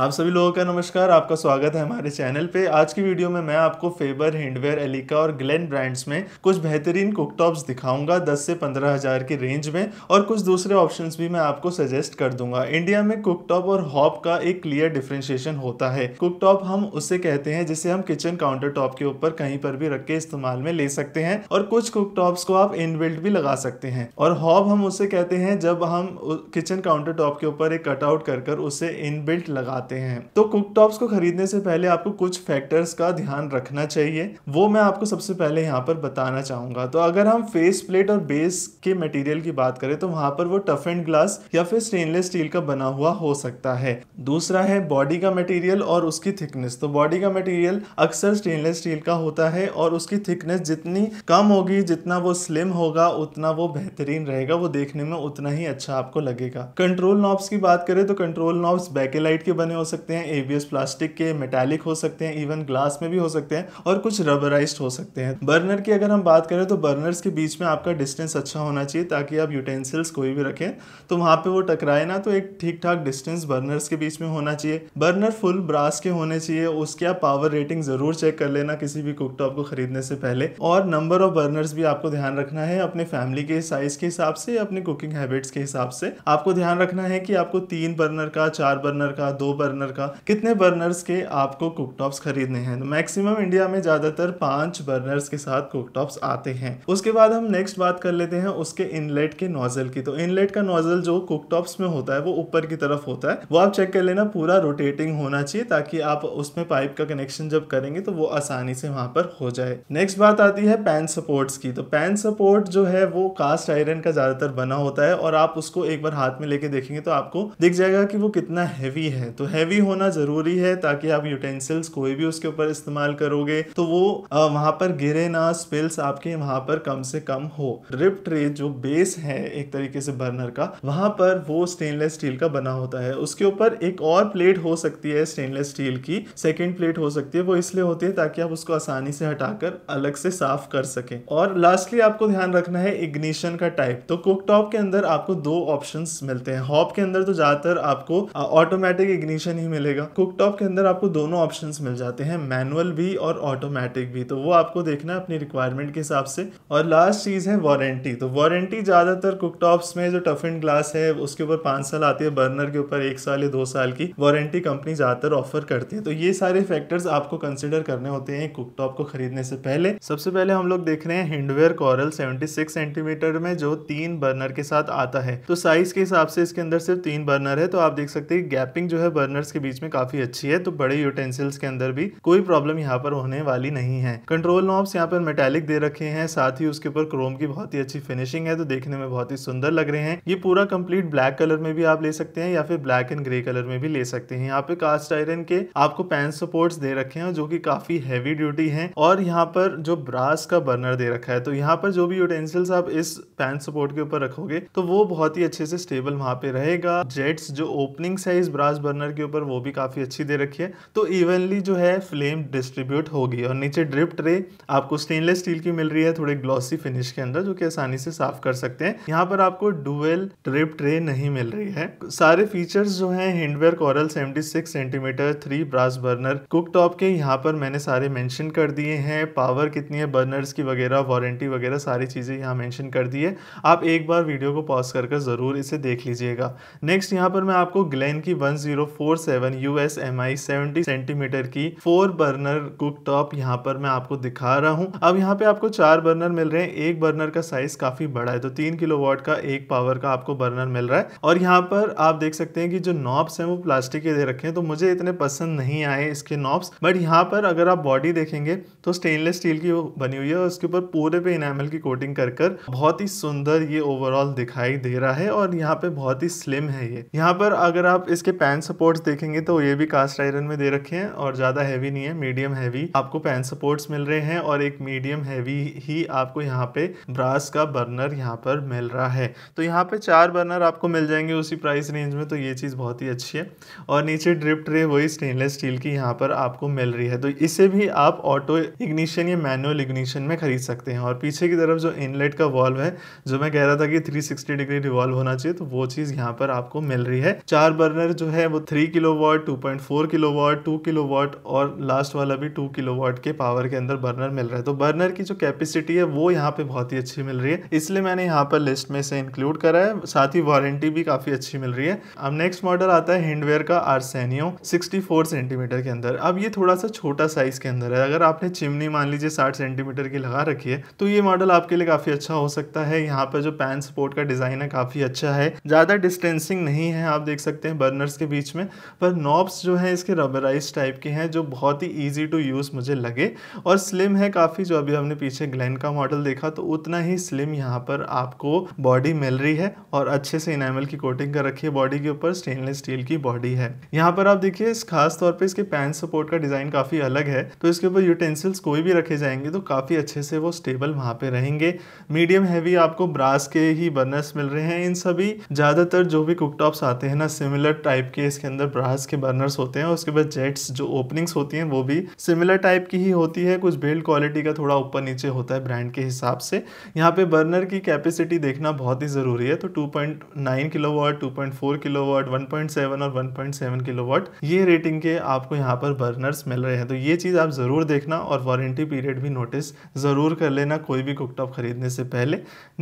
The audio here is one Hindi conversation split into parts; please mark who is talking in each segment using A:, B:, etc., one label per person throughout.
A: आप सभी लोगों का नमस्कार आपका स्वागत है हमारे चैनल पे आज की वीडियो में मैं आपको फेबर हैंडवेयर एलिका और ग्लेन ब्रांड्स में कुछ बेहतरीन कुकटॉप्स दिखाऊंगा 10 से पंद्रह हज़ार के रेंज में और कुछ दूसरे ऑप्शंस भी मैं आपको सजेस्ट कर दूंगा इंडिया में कुकटॉप और हॉप का एक क्लियर डिफ्रेंशिएशन होता है कुकटॉप हम उसे कहते हैं जिसे हम किचन काउंटर टॉप के ऊपर कहीं पर भी रख के इस्तेमाल में ले सकते हैं और कुछ कुकटॉप्स को आप इनबिल्ट भी लगा सकते हैं और हॉब हम उसे कहते हैं जब हम किचन काउंटर टॉप के ऊपर एक कटआउट कर उसे इनबिल्ट लगा आते हैं तो कुक टॉप्स को खरीदने से पहले आपको कुछ फैक्टर्स का ध्यान रखना चाहिए वो मैं आपको सबसे पहले यहाँ पर बताना चाहूंगा तो अगर हम फेस प्लेट और बेस के मटेरियल की बात करें तो वहां पर वो टफ एंड ग्लास या फिर स्टेनलेस स्टील का बना हुआ हो सकता है दूसरा है बॉडी का मटेरियल और उसकी थिकनेस तो बॉडी का मटेरियल अक्सर स्टेनलेस स्टील का होता है और उसकी थिकनेस जितनी कम होगी जितना वो स्लिम होगा उतना वो बेहतरीन रहेगा वो देखने में उतना ही अच्छा आपको लगेगा कंट्रोल नॉब्स की बात करें तो कंट्रोल नॉब्स बैकेलाइट के बने बने हो सकते हैं एबीएस प्लास्टिक के मेटालिक हो सकते हैं इवन ग्लास में भी हो सकते हैं और कुछ रबराइज हो सकते हैं बर्नर की अगर हम बात करें तो बर्नर्स के बीच में आपका डिस्टेंस अच्छा होना चाहिए ताकि आप यूटेंसिल्स कोई भी रखें तो वहां पर वो टकराए ना तो एक ठीक ठाक डिस्टेंस बर्नर्स के बीच में होना चाहिए बर्नर फुल ब्रास के होने चाहिए उसके आप पावर रेटिंग ज़रूर चेक कर लेना किसी भी कुकटॉप को खरीदने से पहले और नंबर ऑफ बर्नर्स भी आपको ध्यान रखना है अपने फैमिली के साइज़ के हिसाब से अपने कुकिंग हैबिट्स के हिसाब से आपको ध्यान रखना है कि आपको तीन बर्नर का चार बर्नर का दो बर्नर बर्नर का कितने बर्नर्स के आपको कुकटॉप्स खरीदने हैं तो मैक्सिमम इंडिया में ज़्यादातर पांच बर्नर्स के साथ कुकटॉप्स आते हैं उसके बाद हम नेक्स्ट बात कर लेते हैं उसके इनलेट के नोजल की तो इनलेट का नोजल जो कुकटॉप्स में होता है वो ऊपर की तरफ होता है वो आप चेक कर लेना पूरा रोटेटिंग होना चाहिए ताकि आप उसमें पाइप का कनेक्शन जब करेंगे तो वो आसानी से वहां पर हो जाए नेक्स्ट बात आती है पैन सपोर्ट्स की तो पैन सपोर्ट जो है वो कास्ट आयरन का ज़्यादातर बना होता है और आप उसको एक बार हाथ में लेके देखेंगे तो आपको दिख जाएगा कि वो कितना हैवी है तो हैवी होना ज़रूरी है ताकि आप यूटेंसिल्स कोई भी उसके ऊपर इस्तेमाल करोगे तो वो वहां पर गिरे ना स्पिल्स आपके वहां पर कम से कम हो रिप ट्रे जो बेस है एक तरीके से बर्नर का वहां पर वो स्टेनलेस स्टील का बना होता है उसके ऊपर एक और प्लेट हो सकती है स्टेनलेस स्टील की सेकेंड प्लेट हो सकती है वो इसलिए होती है ताकि आप उसको आसानी से हटाकर अलग से साफ कर सके और लास्टली आपको ध्यान रखना है इग्निशन का टाइप तो कुकटॉप के अंदर आपको दो ऑप्शन मिलते हैं हॉप के अंदर तो ज़्यादातर आपको ऑटोमेटिक इग्निशन कॉम्बिनेशन ही मिलेगा कुकटॉप के अंदर आपको दोनों ऑप्शंस मिल जाते हैं मैनुअल भी और ऑटोमेटिक भी तो वो आपको देखना है अपनी रिक्वायरमेंट के हिसाब से और लास्ट चीज़ है वारंटी तो वारंटी ज़्यादातर कुक में जो टफ एंड ग्लास है उसके ऊपर पाँच साल आती है बर्नर के ऊपर एक साल या दो साल की वारंटी कंपनी ज़्यादातर ऑफर करती है तो ये सारे फैक्टर्स आपको कंसिडर करने होते हैं कुकटॉप को खरीदने से पहले सबसे पहले हम लोग देख रहे हैं हिंडवेयर कॉरल सेवेंटी सेंटीमीटर में जो तीन बर्नर के साथ आता है तो साइज के हिसाब से इसके अंदर सिर्फ तीन बर्नर है तो आप देख सकते हैं गैपिंग जो है बर्नर पार्टनर्स के बीच में काफी अच्छी है तो बड़े यूटेंसिल्स के अंदर भी कोई प्रॉब्लम यहाँ पर होने वाली नहीं है कंट्रोल नॉब्स यहाँ पर मेटेलिक दे रखे हैं साथ ही उसके ऊपर क्रोम की बहुत ही अच्छी फिनिशिंग है तो देखने में बहुत ही सुंदर लग रहे हैं ये पूरा कंप्लीट ब्लैक कलर में भी आप ले सकते हैं या फिर ब्लैक एंड ग्रे कलर में भी ले सकते हैं यहाँ पे कास्ट आयरन के आपको पैन सपोर्ट्स दे रखे हैं जो कि काफी हैवी ड्यूटी है और यहाँ पर जो ब्रास का बर्नर दे रखा है तो यहाँ पर जो भी यूटेंसिल्स आप इस पैन सपोर्ट के ऊपर रखोगे तो वो बहुत ही अच्छे से स्टेबल वहां पे रहेगा जेट्स जो ओपनिंग्स है इस ब्रास बर्नर के के ऊपर वो भी काफ़ी अच्छी दे रखी है तो इवनली जो है फ्लेम डिस्ट्रीब्यूट होगी और नीचे ड्रिप ट्रे आपको स्टेनलेस स्टील की मिल रही है थोड़े ग्लॉसी फिनिश के अंदर जो कि आसानी से साफ कर सकते हैं यहाँ पर आपको डुअल ड्रिप ट्रे नहीं मिल रही है सारे फीचर्स जो है Hindware coral seventy centimetre three brass burner cook top के यहाँ पर मैंने सारे मैंशन कर दिए हैं पावर कितनी है बर्नर्स की वगैरह वारंटी वगैरह सारी चीज़ें यहाँ मैंशन कर दी है आप एक बार वीडियो को पॉज कर ज़रूर इसे देख लीजिएगा नेक्स्ट यहाँ पर मैं आपको ग्लेन की one four seven U S M I seventy centimetre की फोर बर्नर कुक टॉप यहाँ पर मैं आपको दिखा रहा हूँ अब यहाँ पे आपको चार बर्नर मिल रहे हैं एक बर्नर का साइज काफी बड़ा है तो तीन किलो वॉट का एक पावर का आपको बर्नर मिल रहा है और यहाँ पर आप देख सकते हैं कि जो नॉब्स हैं वो प्लास्टिक के दे रखे हैं तो मुझे इतने पसंद नहीं आए इसके नॉब्स बट यहाँ पर अगर आप बॉडी देखेंगे तो स्टेनलेस स्टील की बनी हुई है और उसके ऊपर पूरे पे इनामल की कोटिंग कर कर बहुत ही सुंदर ये ओवरऑल दिखाई दे रहा है और यहाँ पे बहुत ही स्लिम है ये यहाँ पर अगर आप इसके पैन सपोर्ट सपोर्ट्स देखेंगे तो ये भी कास्ट आयरन में दे रखे हैं और ज़्यादा हैवी नहीं है मीडियम हैवी आपको पैन सपोर्ट्स मिल रहे हैं और एक मीडियम हैवी ही आपको यहाँ पे ब्रास का बर्नर यहाँ पर मिल रहा है तो यहाँ पे चार बर्नर आपको मिल जाएंगे उसी प्राइस रेंज में तो ये चीज़ बहुत ही अच्छी है और नीचे ड्रिप ट्रे वही स्टेनलेस स्टील की यहाँ पर आपको मिल रही है तो इसे भी आप ऑटो इग्निशन या मैनुअल इग्निशन में खरीद सकते हैं और पीछे की तरफ जो इनलेट का वॉल्व है जो मैं कह रहा था कि 360 डिग्री रिवॉल्व होना चाहिए तो वो चीज़ यहाँ पर आपको मिल रही है चार बर्नर जो है वो kilo two point four kilowatt two kilowatt और लास्ट वाला भी टू किलो वॉट के पावर के अंदर बर्नर मिल रहा है तो बर्नर की जो कैपेसिटी है वो यहाँ पे बहुत ही अच्छी मिल रही है इसलिए मैंने यहाँ पर लिस्ट में से इंक्लूड करा है साथ ही वारंटी भी काफ़ी अच्छी मिल रही है अब नेक्स्ट मॉडल आता है हिंडवेयर का आरसेनियो सिक्सटी सेंटीमीटर के अंदर अब ये थोड़ा सा छोटा साइज के अंदर है अगर आपने चिमनी मान लीजिए साठ सेंटीमीटर की लगा रखी है तो ये मॉडल आपके लिए काफ़ी अच्छा हो सकता है यहाँ पर जो पैन सपोर्ट का डिज़ाइन है काफ़ी अच्छा है ज़्यादा डिस्टेंसिंग नहीं है आप देख सकते हैं बर्नर्स के बीच में पर नॉब्स जो हैं इसके रबराइज टाइप के हैं जो बहुत ही ईजी टू यूज़ मुझे लगे और स्लिम है काफ़ी जो अभी हमने पीछे ग्लैन का मॉडल देखा तो उतना ही स्लिम यहाँ पर आपको बॉडी मिल रही है और अच्छे से इनामल की कोटिंग कर रखी है बॉडी के ऊपर स्टेनलेस स्टील की बॉडी है यहाँ पर आप देखिए खास तौर पर इसके पैन सपोर्ट का डिज़ाइन काफ़ी अलग है तो इसके ऊपर यूटेंसिल्स कोई भी रखे जाएंगे तो काफ़ी अच्छे से वो स्टेबल वहाँ पर रहेंगे मीडियम हैवी आपको ब्रास के ही बर्नर्स मिल रहे हैं इन सभी ज़्यादातर जो भी कुकटॉप्स आते हैं ना सिमिलर टाइप के इसके अंदर अंदर ब्रास के बर्नर्स होते हैं और उसके बाद जेट्स जो ओपनिंग्स होती हैं वो भी सिमिलर टाइप की ही होती है कुछ बिल्ड क्वालिटी का थोड़ा ऊपर नीचे होता है ब्रांड के हिसाब से यहाँ पे बर्नर की कैपेसिटी देखना बहुत ही ज़रूरी है तो 2.9 point point nine kilo kilowatt two four watt one point seven और one point seven kilowatt ये रेटिंग के आपको यहाँ पर बर्नर्स मिल रहे हैं तो ये चीज़ आप ज़रूर देखना और वारंटी पीरियड भी नोटिस ज़रूर कर लेना कोई भी कुकटॉप ख़रीदने से पहले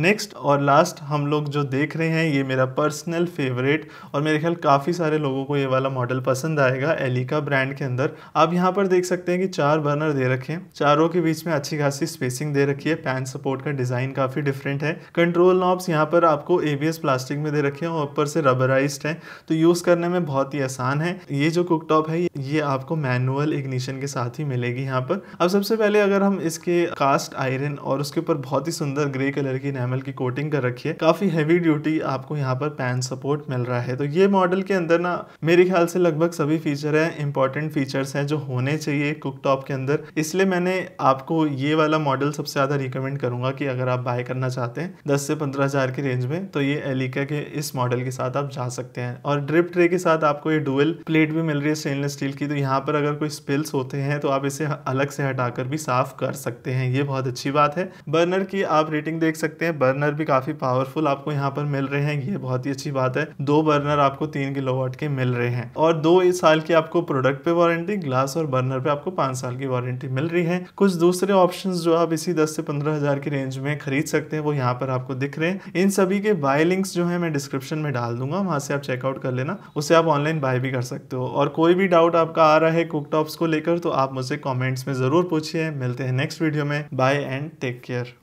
A: नेक्स्ट और लास्ट हम लोग जो देख रहे हैं ये मेरा पर्सनल फेवरेट और मेरे ख्याल काफ़ी सारे लोगों को ये वाला मॉडल पसंद आएगा एलिका ब्रांड के अंदर आप यहाँ पर देख सकते हैं कि चार बर्नर दे रखे हैं चारों के बीच में अच्छी खासी स्पेसिंग दे रखी है पैन सपोर्ट का डिज़ाइन काफ़ी डिफरेंट है कंट्रोल नॉब्स यहाँ पर आपको एबीएस प्लास्टिक में दे रखे हैं ऊपर से रबराइज है तो यूज़ करने में बहुत ही आसान है ये जो कुकटॉप है ये आपको मैनुअल इग्निशन के साथ ही मिलेगी यहाँ पर अब सबसे पहले अगर हम इसके कास्ट आयरन और उसके ऊपर बहुत ही सुंदर ग्रे कलर की नैमल की कोटिंग कर रखी है काफ़ी हैवी ड्यूटी आपको यहाँ पर पैन सपोर्ट मिल रहा है तो ये मॉडल के अंदर ना मेरे मेरे ख्याल से लगभग सभी फीचर हैं इंपॉर्टेंट फीचर्स हैं जो होने चाहिए कुकटॉप के अंदर इसलिए मैंने आपको ये वाला मॉडल सबसे ज़्यादा रिकमेंड करूँगा कि अगर आप बाय करना चाहते हैं दस से पंद्रह हज़ार की रेंज में तो ये एलिका के इस मॉडल के साथ आप जा सकते हैं और ड्रिप ट्रे के साथ आपको ये डुअल प्लेट भी मिल रही है स्टेनलेस स्टील की तो यहाँ पर अगर कोई स्पिल्स होते हैं तो आप इसे अलग से हटाकर भी साफ कर सकते हैं ये बहुत अच्छी बात है बर्नर की आप रेटिंग देख सकते हैं बर्नर भी काफ़ी पावरफुल आपको यहाँ पर मिल रहे हैं ये बहुत ही अच्छी बात है दो बर्नर आपको तीन वॉट के मिल रहे हैं हैं और दो इस साल की आपको प्रोडक्ट पे वारंटी ग्लास और बर्नर पे आपको पांच साल की वारंटी मिल रही है कुछ दूसरे ऑप्शन जो आप इसी दस से पंद्रह हजार की रेंज में खरीद सकते हैं वो यहाँ पर आपको दिख रहे हैं इन सभी के बाय लिंक्स जो है मैं डिस्क्रिप्शन में डाल दूंगा वहां से आप चेकआउट कर लेना उसे आप ऑनलाइन बाय भी कर सकते हो और कोई भी डाउट आपका आ रहा है कुकटॉप्स को लेकर तो आप मुझसे कॉमेंट्स में ज़रूर पूछिए मिलते हैं नेक्स्ट वीडियो में बाय एंड टेक केयर